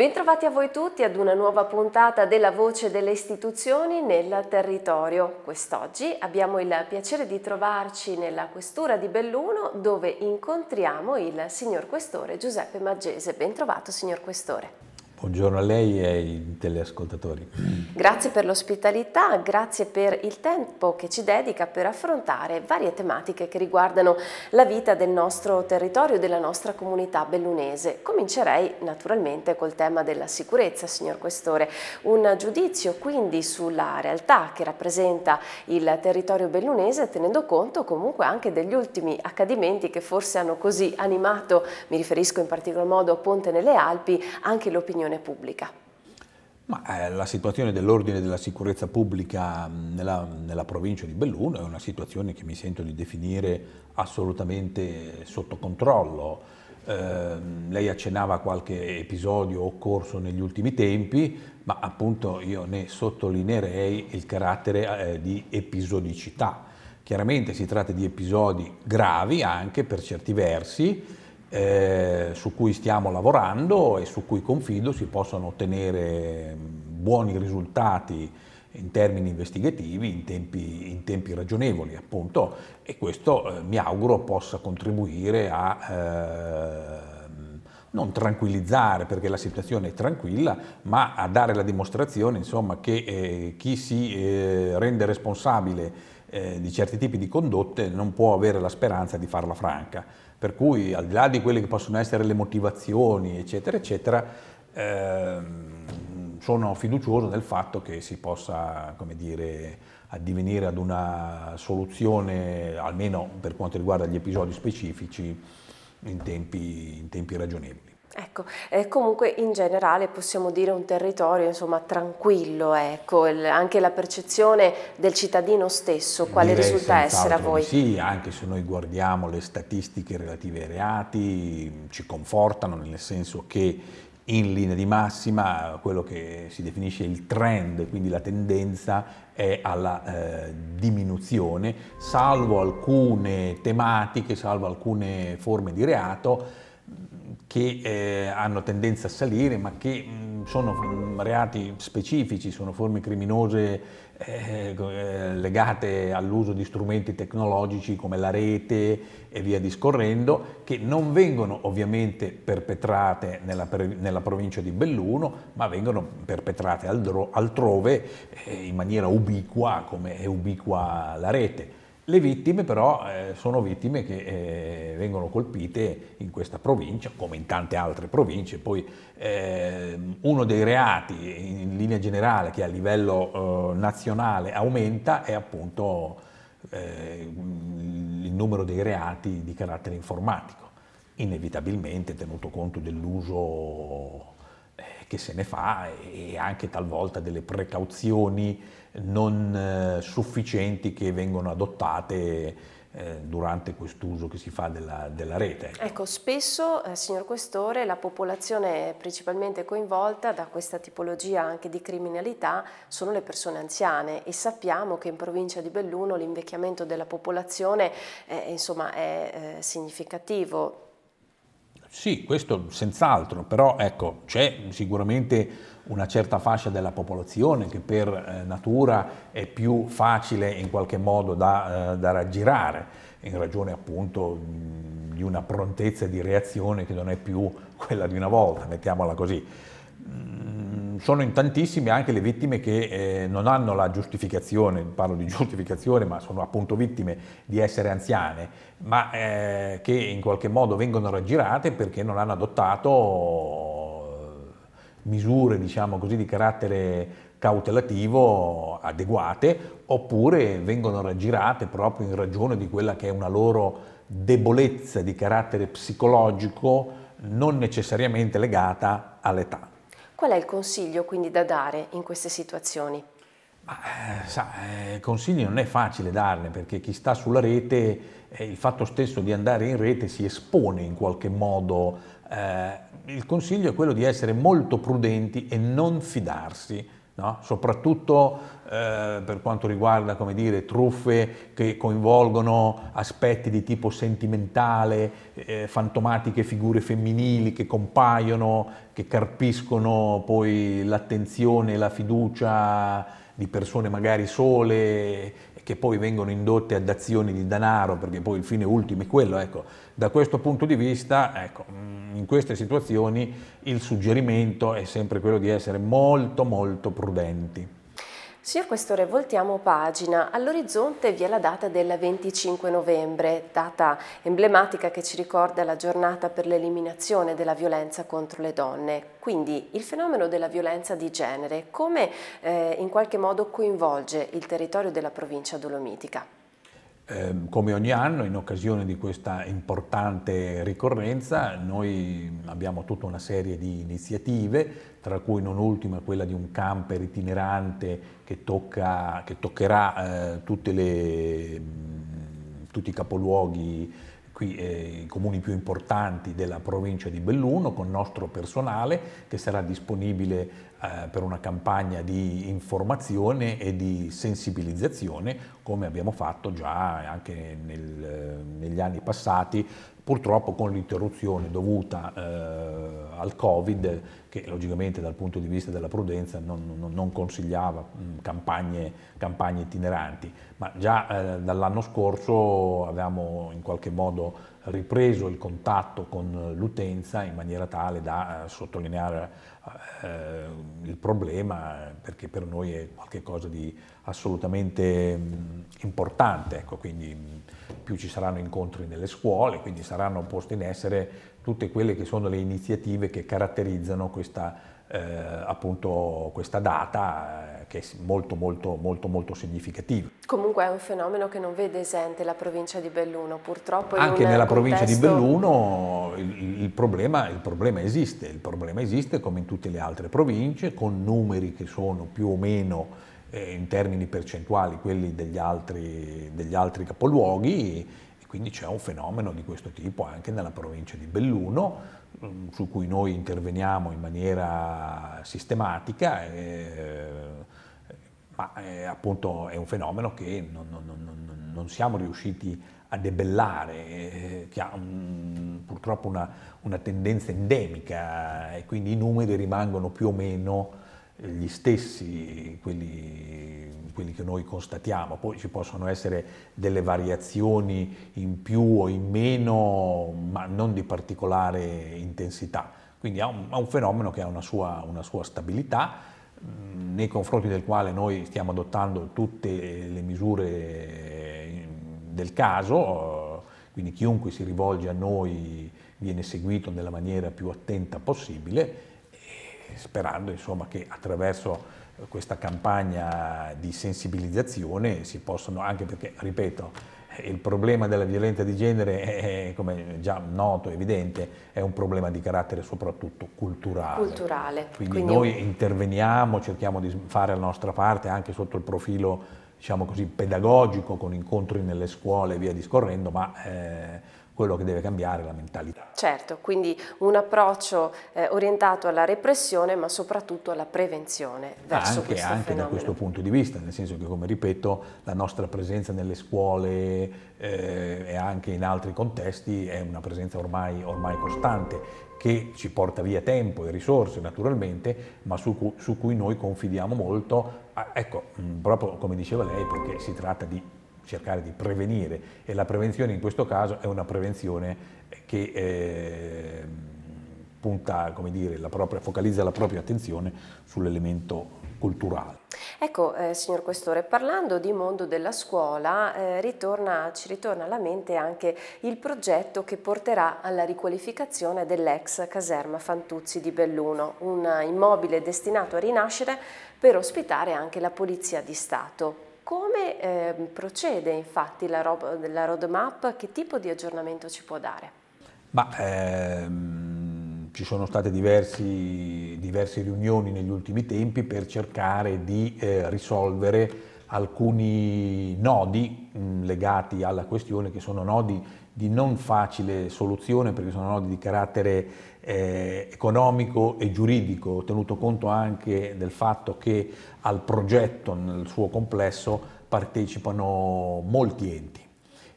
Bentrovati a voi tutti ad una nuova puntata della voce delle istituzioni nel territorio. Quest'oggi abbiamo il piacere di trovarci nella questura di Belluno dove incontriamo il signor questore Giuseppe Maggese. Bentrovato signor questore. Buongiorno a lei e ai teleascoltatori. Grazie per l'ospitalità, grazie per il tempo che ci dedica per affrontare varie tematiche che riguardano la vita del nostro territorio, della nostra comunità bellunese. Comincerei naturalmente col tema della sicurezza, signor Questore. Un giudizio quindi sulla realtà che rappresenta il territorio bellunese, tenendo conto comunque anche degli ultimi accadimenti che forse hanno così animato, mi riferisco in particolar modo a Ponte nelle Alpi, anche l'opinione dell'opinione pubblica? Ma, eh, la situazione dell'ordine e della sicurezza pubblica nella, nella, provincia di Belluno è una situazione che mi sento di definire assolutamente sotto controllo. Eh, lei accennava qualche episodio occorso negli ultimi tempi, ma appunto io ne sottolineerei il carattere eh, di episodicità. Chiaramente si tratta di episodi gravi anche per certi versi, eh, su cui stiamo lavorando e su cui confido si possano ottenere mm, buoni risultati in termini investigativi in tempi, in tempi ragionevoli appunto e questo eh, mi auguro possa contribuire a eh, non tranquillizzare perché la situazione è tranquilla, ma a dare la dimostrazione insomma, che eh, chi si eh, rende responsabile eh, di certi tipi di condotte non può avere la speranza di farla franca. Per cui al di là di quelle che possono essere le motivazioni, eccetera, eccetera, ehm, sono fiducioso nel fatto che si possa, come dire, addivenire ad una soluzione, almeno per quanto riguarda gli episodi specifici, in tempi, in tempi ragionevoli. Ecco, eh, comunque in generale possiamo dire un territorio insomma, tranquillo, ecco, il, anche la percezione del cittadino stesso, quale Direi risulta essere a voi? Sì, anche se noi guardiamo le statistiche relative ai reati, ci confortano nel senso che in linea di massima quello che si definisce il trend, quindi la tendenza è alla eh, diminuzione, salvo alcune tematiche, salvo alcune forme di reato che eh, hanno tendenza a salire, ma che mh, mm, sono mm, reati specifici, sono forme criminose eh, eh, legate all'uso di strumenti tecnologici come la rete e via discorrendo, che non vengono ovviamente perpetrate nella, nella provincia di Belluno, ma vengono perpetrate altrove eh, in maniera ubiqua, come è ubiqua la rete. Le vittime però eh, sono vittime che eh, vengono colpite in questa provincia, come in tante altre province. Poi eh, uno dei reati in linea generale che a livello eh, nazionale aumenta è appunto eh, il numero dei reati di carattere informatico, inevitabilmente tenuto conto dell'uso eh, che se ne fa e anche talvolta delle precauzioni non eh, sufficienti che vengono adottate eh, durante quest'uso che si fa della, della rete. Ecco, spesso, eh, signor Questore, la popolazione principalmente coinvolta da questa tipologia anche di criminalità sono le persone anziane e sappiamo che in provincia di Belluno l'invecchiamento della popolazione eh, insomma, è eh, significativo sì, questo senz'altro, però ecco, c'è sicuramente una certa fascia della popolazione che per eh, natura è più facile in qualche modo da, eh, da raggirare, in ragione appunto di una prontezza di reazione che non è più quella di una volta, mettiamola così. Mh, sono in tantissime anche le vittime che eh, non hanno la giustificazione, parlo di giustificazione, ma sono appunto vittime di essere anziane, ma eh, che in qualche modo vengono raggirate perché non hanno adottato eh, misure, diciamo così, di carattere cautelativo adeguate, oppure vengono raggirate proprio in ragione di quella che è una loro debolezza di carattere psicologico non necessariamente legata all'età. Qual è il consiglio quindi da dare in queste situazioni? Ma, eh, sa, eh, consigli non è facile darne perché chi sta sulla rete, eh, il fatto stesso di andare in rete si espone in qualche modo. il consiglio è quello di essere molto prudenti e non fidarsi No? soprattutto eh, per quanto riguarda dire, truffe che coinvolgono aspetti di tipo sentimentale, eh, fantomatiche figure femminili che compaiono, che carpiscono poi l'attenzione, e la fiducia di persone magari sole che poi vengono indotte ad azioni di denaro, perché poi il fine ultimo è quello, ecco, da questo punto di vista, ecco, mm, in queste situazioni il suggerimento è sempre quello di essere molto molto prudenti. Signor Questore, voltiamo pagina. All'orizzonte vi è la data del 25 novembre, data emblematica che ci ricorda la giornata per l'eliminazione della violenza contro le donne. Quindi il fenomeno della violenza di genere come eh, in qualche modo coinvolge il territorio della provincia dolomitica? Ehm, come ogni anno, in occasione di questa importante ricorrenza, noi abbiamo tutta una serie di iniziative, tra cui non ultima quella di un camper itinerante che, tocca, che toccherà eh, le, mm, tutti i capoluoghi qui eh, i comuni più importanti della provincia di Belluno con il nostro personale che sarà disponibile eh, per una campagna di informazione e di sensibilizzazione come abbiamo fatto già anche nel, eh, negli anni passati Purtroppo con l'interruzione dovuta eh, al Covid, che logicamente dal punto di vista della prudenza non, non, non consigliava mh, mm, campagne, campagne, itineranti, ma già eh, dall'anno scorso avevamo in qualche modo ripreso il contatto con l'utenza in maniera tale da eh, sottolineare eh, eh, il problema perché per noi è qualcosa di assolutamente mm, importante, ecco, quindi mm, più ci saranno incontri nelle scuole, quindi saranno poste in essere tutte quelle che sono le iniziative che caratterizzano questa eh, appunto questa data eh, che è molto molto molto molto significativa. Comunque è un fenomeno che non vede esente la provincia di Belluno, purtroppo. Anche nella contesto... provincia di Belluno il, il, problema, il, problema, esiste, il problema esiste come in tutte le altre province, con numeri che sono più o meno eh, in termini percentuali quelli degli altri, degli altri capoluoghi, e quindi c'è un fenomeno di questo tipo anche nella provincia di Belluno mm, su cui noi interveniamo in maniera sistematica. Eh, ma eh, appunto è un fenomeno che non, non, non, non siamo riusciti a debellare, eh, che ha un, purtroppo una, una, tendenza endemica e quindi i numeri rimangono più o meno eh, gli stessi, quelli, quelli, che noi constatiamo. Poi ci possono essere delle variazioni in più o in meno, ma non di particolare intensità. Quindi è un, è un fenomeno che ha una sua, una sua stabilità nei confronti del quale noi stiamo adottando tutte le misure eh, del caso, quindi chiunque si rivolge a noi viene seguito nella maniera più attenta possibile, eh, sperando insomma, che attraverso questa campagna di sensibilizzazione si possano, anche perché, ripeto, il problema della violenza di genere è, come già noto, evidente, è un problema di carattere soprattutto culturale. culturale. Quindi, Quindi noi un... interveniamo, cerchiamo di fare la nostra parte anche sotto il profilo diciamo così, pedagogico con incontri nelle scuole e via discorrendo, ma eh, quello che deve cambiare è la mentalità. Certo, quindi un approccio eh, orientato alla repressione ma soprattutto alla prevenzione verso anche, questo anche da questo punto di vista, nel senso che come ripeto la nostra presenza nelle scuole eh, e anche in altri contesti è una presenza ormai, ormai costante che ci porta via tempo e risorse naturalmente, ma su cui, su cui noi confidiamo molto, ah, ecco, proprio come diceva lei, perché si tratta di cercare di prevenire e la prevenzione in questo caso è una prevenzione che eh, punta, come dire, la propria, focalizza la propria attenzione sull'elemento culturale. Ecco, eh, signor Questore, parlando di mondo della scuola, eh, ritorna, ci ritorna alla mente anche il progetto che porterà alla riqualificazione dell'ex caserma Fantuzzi di Belluno, un immobile destinato a rinascere per ospitare anche la Polizia di Stato. Come eh, procede infatti la, la, roadmap? Che tipo di aggiornamento ci può dare? Ma, ehm, ci sono state diversi, diverse riunioni negli ultimi tempi per cercare di eh, risolvere alcuni nodi mh, mm, legati alla questione che sono nodi di non facile soluzione perché sono nodi di carattere eh, economico e giuridico, tenuto conto anche del fatto che al progetto nel suo complesso partecipano molti enti.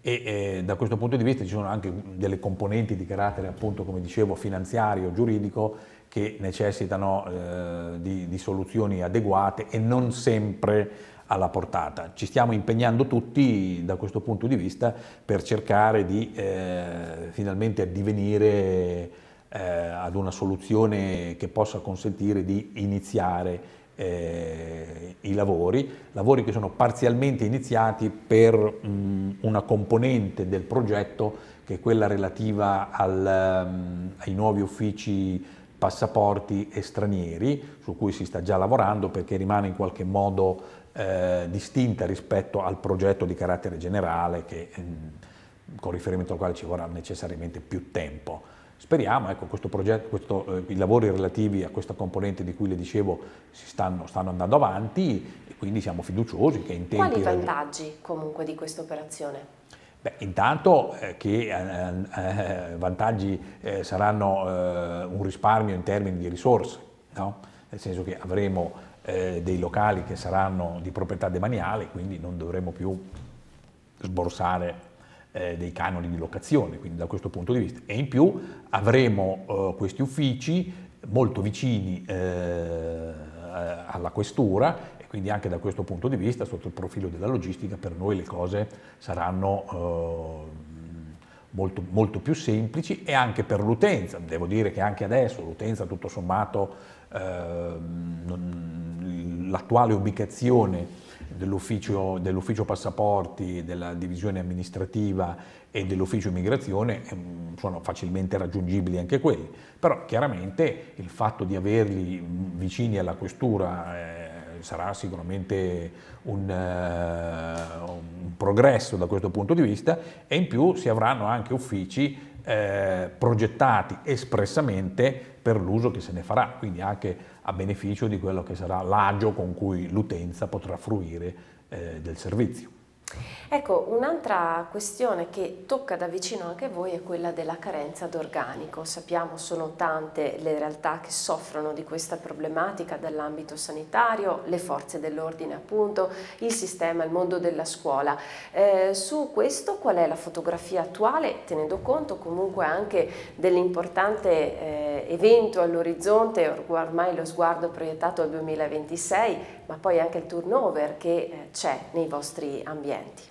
E, eh, da questo punto di vista ci sono anche delle componenti di carattere, appunto, come dicevo, finanziario, giuridico, che necessitano eh, di, di soluzioni adeguate e non sempre alla portata. Ci stiamo impegnando tutti da questo punto di vista per cercare di eh, finalmente addivenire eh, ad una soluzione che possa consentire di iniziare eh, i lavori, lavori che sono parzialmente iniziati per mh, mm, una componente del progetto che è quella relativa al, mh, mm, ai nuovi uffici passaporti e stranieri, su cui si sta già lavorando perché rimane in qualche modo eh, distinta rispetto al progetto di carattere generale che, ehm, con riferimento al quale ci vorrà necessariamente più tempo. Speriamo, ecco, questo progetto, questo, eh, i lavori relativi a questa componente di cui le dicevo si stanno, stanno andando avanti e quindi siamo fiduciosi che in tempi... Quali vantaggi comunque di questa operazione? Beh, intanto eh, che eh, eh vantaggi eh, saranno un risparmio in termini di risorse, no? nel senso che avremo eh, dei locali che saranno di proprietà demaniale, quindi non dovremo più sborsare eh, dei canoni di locazione, quindi da questo punto di vista. E in più avremo eh, questi uffici molto vicini eh, eh, alla questura e quindi anche da questo punto di vista, sotto il profilo della logistica, per noi le cose saranno eh, molto, molto più semplici e anche per l'utenza. Devo dire che anche adesso l'utenza tutto sommato, eh, l'attuale ubicazione dell'ufficio, dell'ufficio passaporti, della divisione amministrativa e dell'ufficio immigrazione sono facilmente raggiungibili anche quelli, però chiaramente il fatto di averli vicini alla questura eh, sarà sicuramente un, uh, un, progresso da questo punto di vista e in più si avranno anche uffici eh, progettati espressamente per l'uso che se ne farà, quindi anche a beneficio di quello che sarà l'agio con cui l'utenza potrà fruire eh, del servizio. Ecco, un'altra questione che tocca da vicino anche voi è quella della carenza d'organico. Sappiamo sono tante le realtà che soffrono di questa problematica dall'ambito sanitario, le forze dell'ordine appunto, il sistema, il mondo della scuola. Eh, su questo qual è la fotografia attuale, tenendo conto comunque anche dell'importante eh, evento all'orizzonte, ormai lo sguardo proiettato al 2026, ma poi anche il turnover che eh, c'è nei vostri ambienti? clienti?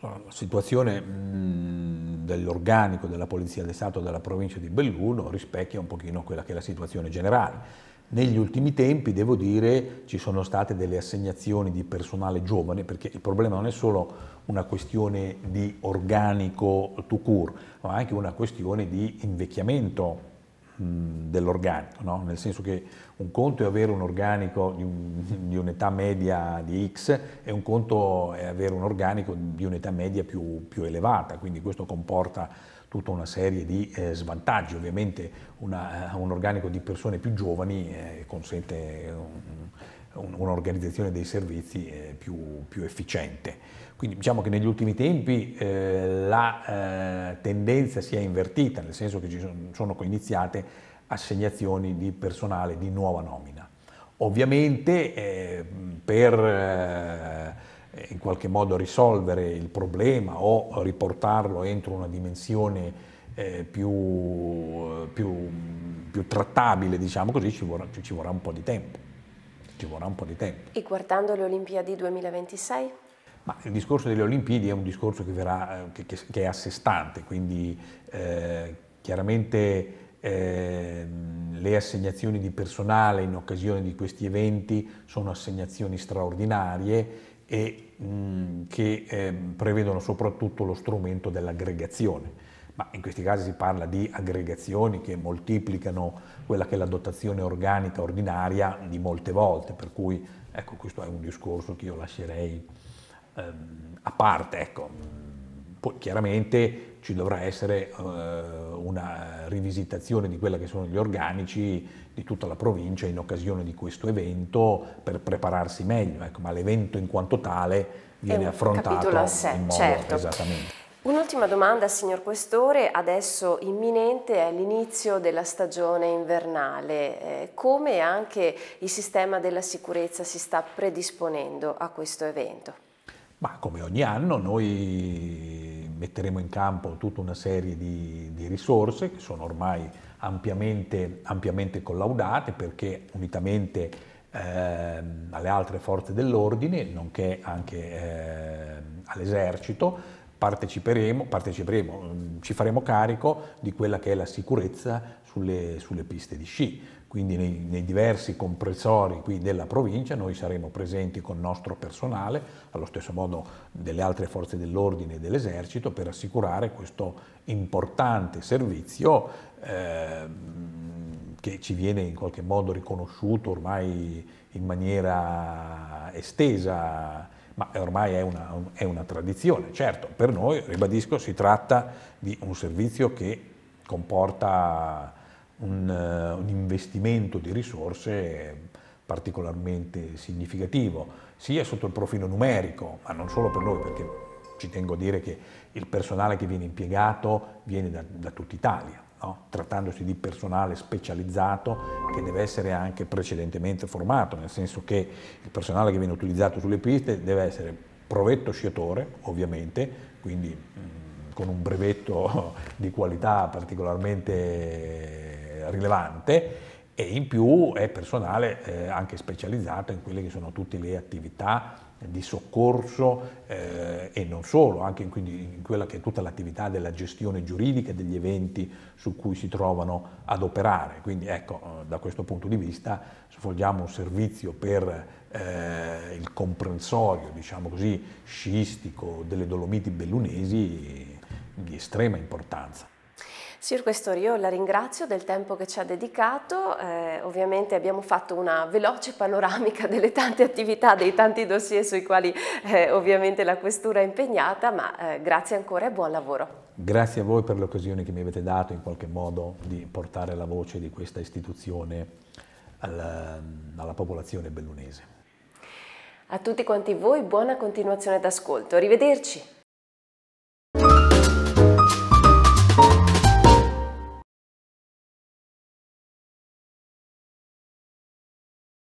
La situazione mm, dell'organico della Polizia del Stato della provincia di Belluno rispecchia un pochino quella che è la situazione generale. Negli ultimi tempi, devo dire, ci sono state delle assegnazioni di personale giovane, perché il problema non è solo una questione di organico to court, ma anche una questione di invecchiamento dell'organico, no? nel senso che un conto è avere un organico di, un'età media di X e un conto è avere un organico di un'età media più, più, elevata, quindi questo comporta tutta una serie di eh, svantaggi, ovviamente una, eh, un organico di persone più giovani eh, consente un, un'organizzazione dei servizi eh, più, più, efficiente. Quindi diciamo che negli ultimi tempi eh, la eh, tendenza si è invertita, nel senso che ci sono, sono iniziate assegnazioni di personale di nuova nomina. Ovviamente eh, per eh, in qualche modo risolvere il problema o riportarlo entro una dimensione eh, più, più, più, trattabile, diciamo così, ci vorrà, ci vorrà un po' di tempo ci vorrà un po' di tempo. E guardando le Olimpiadi 2026? Ma il discorso delle Olimpiadi è un discorso che, verrà, eh, che, che è a sé stante, quindi eh, chiaramente eh, le assegnazioni di personale in occasione di questi eventi sono assegnazioni straordinarie e mh, mm, che eh, prevedono soprattutto lo strumento dell'aggregazione ma in questi casi si parla di aggregazioni che moltiplicano quella che è la dotazione organica ordinaria di molte volte, per cui ecco questo è un discorso che io lascerei ehm, a parte. Ecco. Poi chiaramente ci dovrà essere eh, una rivisitazione di quelli che sono gli organici di tutta la provincia in occasione di questo evento per prepararsi meglio, ecco, ma l'evento in quanto tale viene affrontato a in modo certo. esattamente. Un'ultima domanda, signor Questore. Adesso imminente è l'inizio della stagione invernale. Eh, come anche il sistema della sicurezza si sta predisponendo a questo evento? Ma come ogni anno noi metteremo in campo tutta una serie di, di risorse che sono ormai ampiamente, ampiamente collaudate perché unitamente eh, alle altre forze dell'ordine, nonché anche eh, all'esercito, parteciperemo, parteciperemo, mm, ci faremo carico di quella che è la sicurezza sulle, sulle piste di sci. Quindi nei, nei, diversi compressori qui della provincia noi saremo presenti con il nostro personale, allo stesso modo delle altre forze dell'ordine e dell'esercito, per assicurare questo importante servizio eh, che ci viene in qualche modo riconosciuto ormai in maniera estesa ma ormai è una, è una tradizione. Certo, per noi, ribadisco, si tratta di un servizio che comporta un, eh, un investimento di risorse particolarmente significativo, sia sotto il profilo numerico, ma non solo per noi, perché ci tengo a dire che il personale che viene impiegato viene da, da tutta Italia no? trattandosi di personale specializzato che deve essere anche precedentemente formato, nel senso che il personale che viene utilizzato sulle piste deve essere provetto sciatore, ovviamente, quindi mh, con un brevetto di qualità particolarmente rilevante, e in più è personale eh, anche specializzato in quelle che sono tutte le attività di soccorso eh, e non solo, anche in, in quella che è tutta l'attività della gestione giuridica degli eventi su cui si trovano ad operare. Quindi ecco, eh, da questo punto di vista svolgiamo un servizio per eh, il comprensorio, diciamo così, sciistico delle Dolomiti bellunesi di estrema importanza. Signor Questore, io la ringrazio del tempo che ci ha dedicato, eh, ovviamente abbiamo fatto una veloce panoramica delle tante attività, dei tanti dossier sui quali eh, ovviamente la Questura è impegnata, ma eh, grazie ancora e buon lavoro. Grazie a voi per l'occasione che mi avete dato in qualche modo di portare la voce di questa istituzione alla, alla popolazione bellunese. A tutti quanti voi buona continuazione d'ascolto, arrivederci!